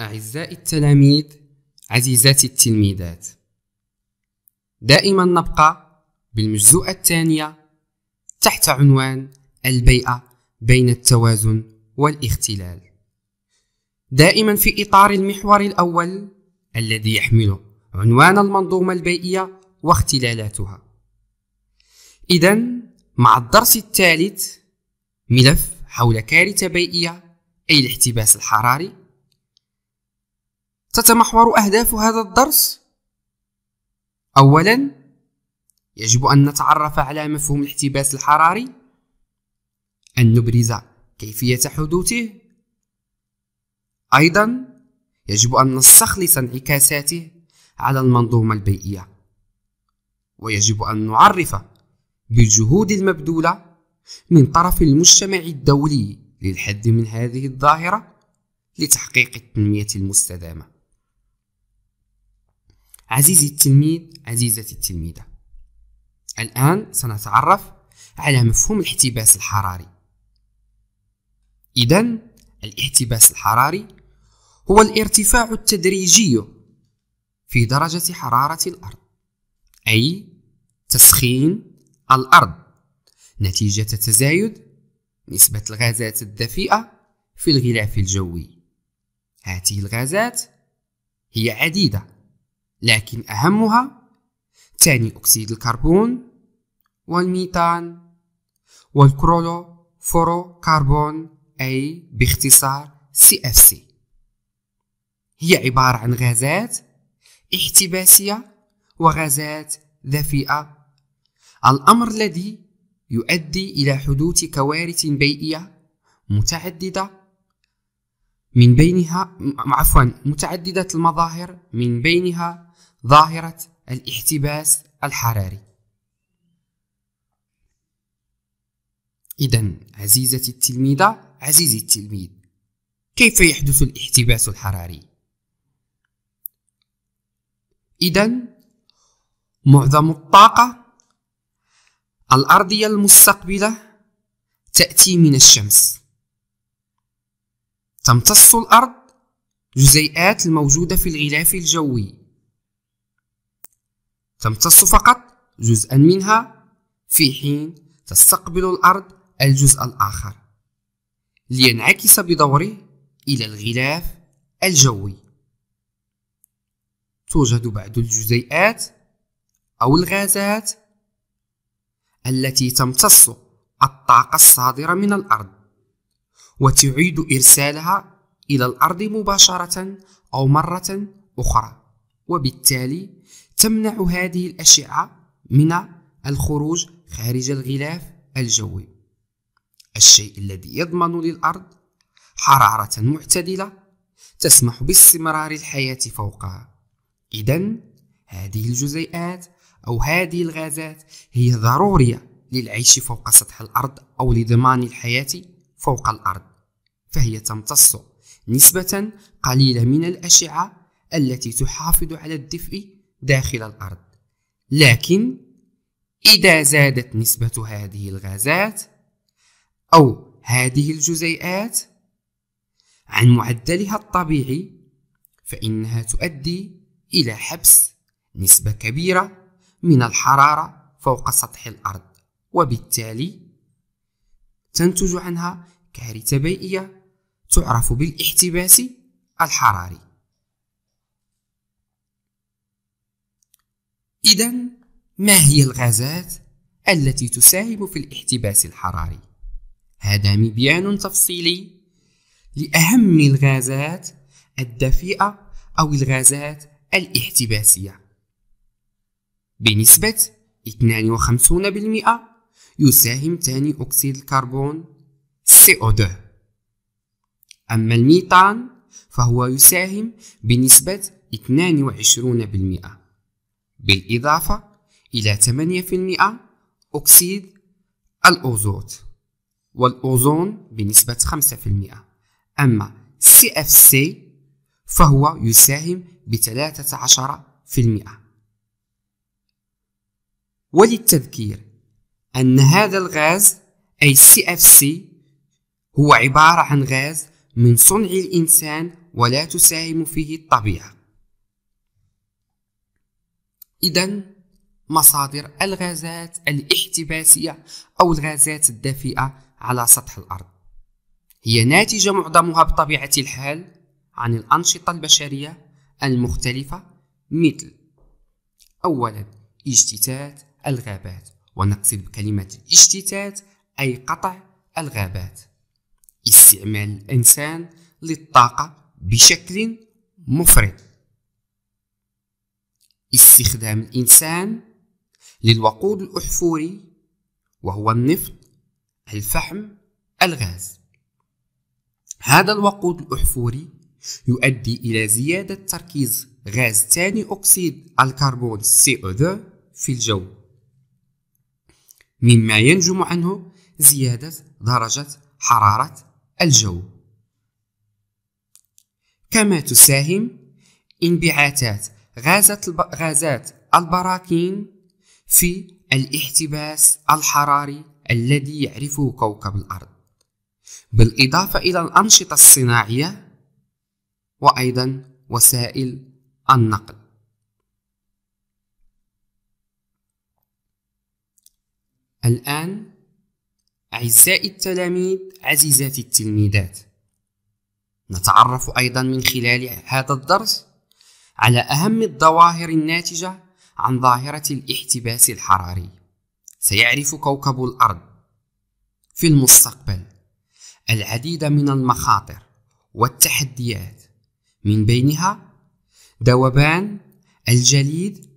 أعزائي التلاميذ عزيزاتي التلميذات دائما نبقى بالمجزوءة الثانية تحت عنوان البيئة بين التوازن والاختلال دائما في إطار المحور الأول الذي يحمل عنوان المنظومة البيئية واختلالاتها إذا مع الدرس الثالث ملف حول كارثة بيئية أي الاحتباس الحراري تتمحور أهداف هذا الدرس؟ أولاً يجب أن نتعرف على مفهوم الاحتباس الحراري أن نبرز كيفية حدوثه أيضا يجب أن نستخلص انعكاساته على المنظومة البيئية ويجب أن نعرف بالجهود المبذولة من طرف المجتمع الدولي للحد من هذه الظاهرة لتحقيق التنمية المستدامة عزيزي التلميذ عزيزتي التلميذة الآن سنتعرف على مفهوم الاحتباس الحراري إذا الاحتباس الحراري هو الارتفاع التدريجي في درجة حرارة الأرض أي تسخين الأرض نتيجة تزايد نسبة الغازات الدفيئة في الغلاف الجوي هذه الغازات هي عديدة لكن أهمها ثاني أكسيد الكربون والميتان والكرولو فورو كربون أي باختصار CFC هي عبارة عن غازات احتباسية وغازات دفيئة الأمر الذي يؤدي إلى حدوث كوارث بيئية متعددة من بينها عفوا متعددة المظاهر من بينها ظاهرة الاحتباس الحراري إذا عزيزتي التلميذة عزيزي التلميذ كيف يحدث الاحتباس الحراري؟ إذا معظم الطاقة الأرضية المستقبلة تأتي من الشمس تمتص الأرض جزيئات الموجودة في الغلاف الجوي تمتص فقط جزءا منها في حين تستقبل الأرض الجزء الآخر لينعكس بدوره إلى الغلاف الجوي توجد بعض الجزيئات أو الغازات التي تمتص الطاقة الصادرة من الأرض وتعيد إرسالها إلى الأرض مباشرة أو مرة أخرى وبالتالي تمنع هذه الأشعة من الخروج خارج الغلاف الجوي الشيء الذي يضمن للأرض حرارة معتدلة تسمح باستمرار الحياة فوقها إذا هذه الجزيئات أو هذه الغازات هي ضرورية للعيش فوق سطح الأرض أو لضمان الحياة فوق الأرض فهي تمتص نسبة قليلة من الأشعة التي تحافظ على الدفء داخل الأرض لكن إذا زادت نسبة هذه الغازات أو هذه الجزيئات عن معدلها الطبيعي فإنها تؤدي إلى حبس نسبة كبيرة من الحرارة فوق سطح الأرض وبالتالي تنتج عنها كارثة بيئية تعرف بالاحتباس الحراري إذا ما هي الغازات التي تساهم في الاحتباس الحراري؟ هذا مبيان تفصيلي لأهم الغازات الدفيئة أو الغازات الاحتباسية بنسبة 52% يساهم ثاني أكسيد الكربون CO2 أما الميتان فهو يساهم بنسبة 22% بالإضافة إلى 8% أكسيد الأوزوت والأوزون بنسبة 5% أما CFC فهو يساهم ب 13% وللتذكير أن هذا الغاز أي CFC هو عبارة عن غاز من صنع الإنسان ولا تساهم فيه الطبيعة إذا مصادر الغازات الاحتباسية أو الغازات الدافئة على سطح الأرض هي ناتجة معظمها بطبيعة الحال عن الأنشطة البشرية المختلفة مثل أولا اجتتات الغابات ونقصد بكلمة اجتتات أي قطع الغابات استعمال الإنسان للطاقة بشكل مفرط استخدام الإنسان للوقود الأحفوري وهو النفط الفحم الغاز هذا الوقود الأحفوري يؤدي إلى زيادة تركيز غاز ثاني أكسيد الكربون CO2 في الجو مما ينجم عنه زيادة درجة حرارة الجو كما تساهم انبعاثات غازات الب... غازات البراكين في الاحتباس الحراري الذي يعرفه كوكب الأرض بالإضافة إلى الأنشطة الصناعية وأيضا وسائل النقل الآن أعزائي التلاميذ عزيزاتي التلميذات نتعرف أيضا من خلال هذا الدرس على أهم الظواهر الناتجة عن ظاهرة الاحتباس الحراري سيعرف كوكب الأرض في المستقبل العديد من المخاطر والتحديات من بينها ذوبان الجليد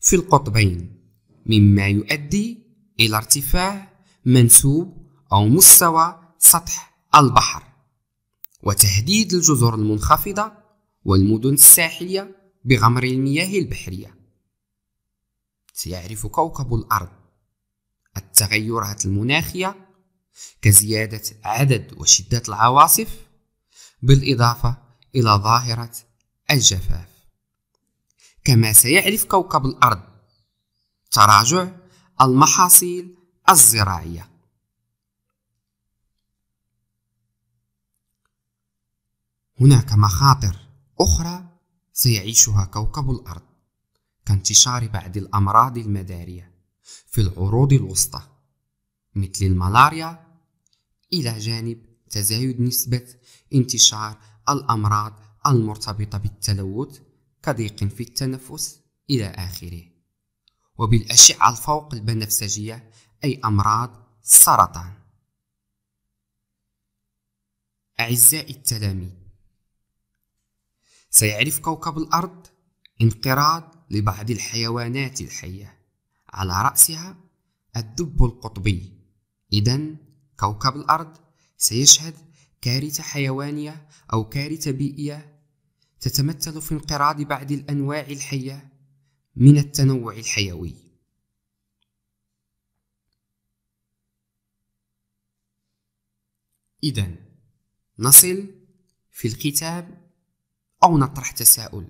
في القطبين مما يؤدي إلى ارتفاع منسوب أو مستوى سطح البحر وتهديد الجزر المنخفضة والمدن الساحلية بغمر المياه البحرية سيعرف كوكب الأرض التغيرات المناخية كزيادة عدد وشدة العواصف بالإضافة إلى ظاهرة الجفاف كما سيعرف كوكب الأرض تراجع المحاصيل الزراعية هناك مخاطر أخرى سيعيشها كوكب الأرض كانتشار بعض الأمراض المدارية في العروض الوسطى مثل الملاريا إلى جانب تزايد نسبة انتشار الأمراض المرتبطة بالتلوث كضيق في التنفس إلى آخره وبالأشعة الفوق البنفسجية أي أمراض السرطان أعزائي التلاميذ سيعرف كوكب الأرض انقراض لبعض الحيوانات الحية على رأسها الدب القطبي إذا كوكب الأرض سيشهد كارثة حيوانية أو كارثة بيئية تتمثل في انقراض بعض الأنواع الحية من التنوع الحيوي إذا نصل في الكتاب أو نطرح تساؤل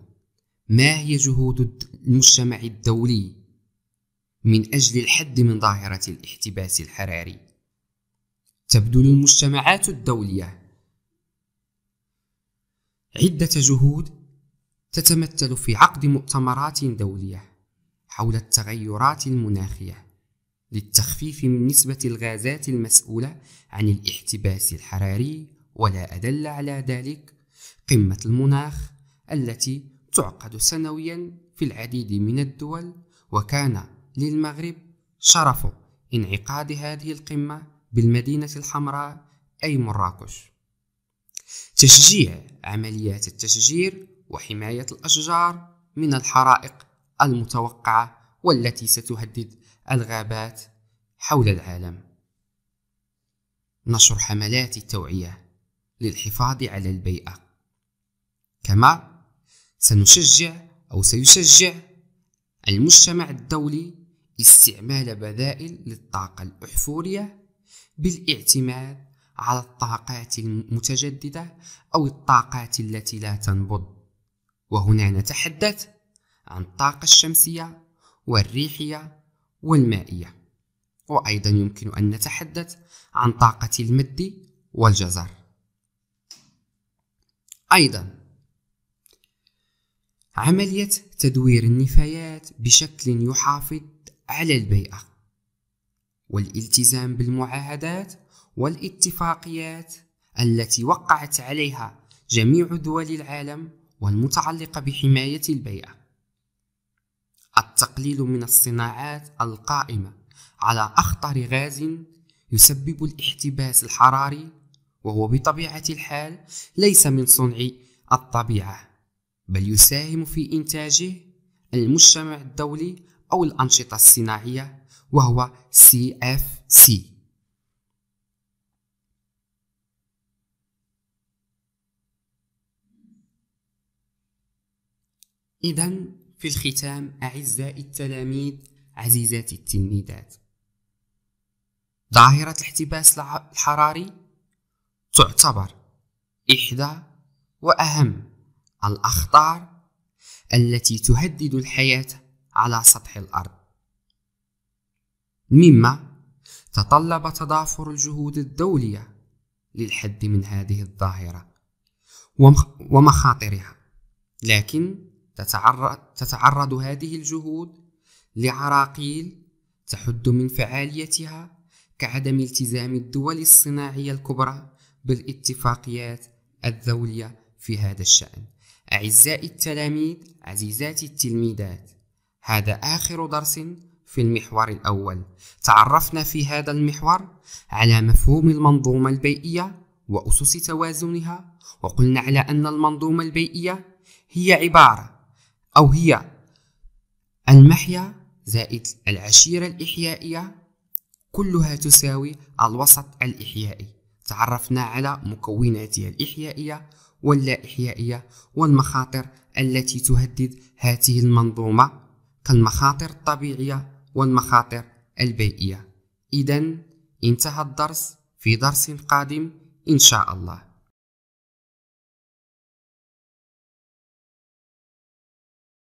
ما هي جهود المجتمع الدولي من أجل الحد من ظاهرة الاحتباس الحراري؟ تبذل المجتمعات الدولية عدة جهود تتمثل في عقد مؤتمرات دولية حول التغيرات المناخية للتخفيف من نسبة الغازات المسؤولة عن الاحتباس الحراري ولا أدل على ذلك قمة المناخ التي تعقد سنويا في العديد من الدول وكان للمغرب شرف انعقاد هذه القمة بالمدينة الحمراء أي مراكش تشجيع عمليات التشجير وحماية الأشجار من الحرائق المتوقعة والتي ستهدد الغابات حول العالم نشر حملات التوعية للحفاظ على البيئة كما سنشجع أو سيشجع المجتمع الدولي استعمال بدائل للطاقة الأحفورية بالاعتماد على الطاقات المتجددة أو الطاقات التي لا تنبض وهنا نتحدث عن الطاقة الشمسية والريحية والمائية وأيضا يمكن أن نتحدث عن طاقة المد والجزر أيضا عملية تدوير النفايات بشكل يحافظ على البيئة والالتزام بالمعاهدات والاتفاقيات التي وقعت عليها جميع دول العالم والمتعلقة بحماية البيئة التقليل من الصناعات القائمة على أخطر غاز يسبب الاحتباس الحراري وهو بطبيعة الحال ليس من صنع الطبيعة بل يساهم في إنتاجه المجتمع الدولي أو الأنشطة الصناعية وهو CFC إذا في الختام أعزائي التلاميذ عزيزاتي التلميذات ظاهرة الاحتباس الحراري تعتبر إحدى وأهم الأخطار التي تهدد الحياة على سطح الأرض مما تطلب تضافر الجهود الدولية للحد من هذه الظاهرة ومخاطرها لكن تتعرض, تتعرض هذه الجهود لعراقيل تحد من فعاليتها كعدم التزام الدول الصناعية الكبرى بالاتفاقيات الدولية في هذا الشأن أعزائي التلاميذ عزيزاتي التلميذات هذا آخر درس في المحور الأول تعرفنا في هذا المحور على مفهوم المنظومة البيئية وأسس توازنها وقلنا على أن المنظومة البيئية هي عبارة أو هي المحيا زائد العشيرة الإحيائية كلها تساوي الوسط الإحيائي تعرفنا على مكوناتها الإحيائية واللا إحيائية والمخاطر التي تهدد هذه المنظومة كالمخاطر الطبيعية والمخاطر البيئية إذا انتهى الدرس في درس قادم إن شاء الله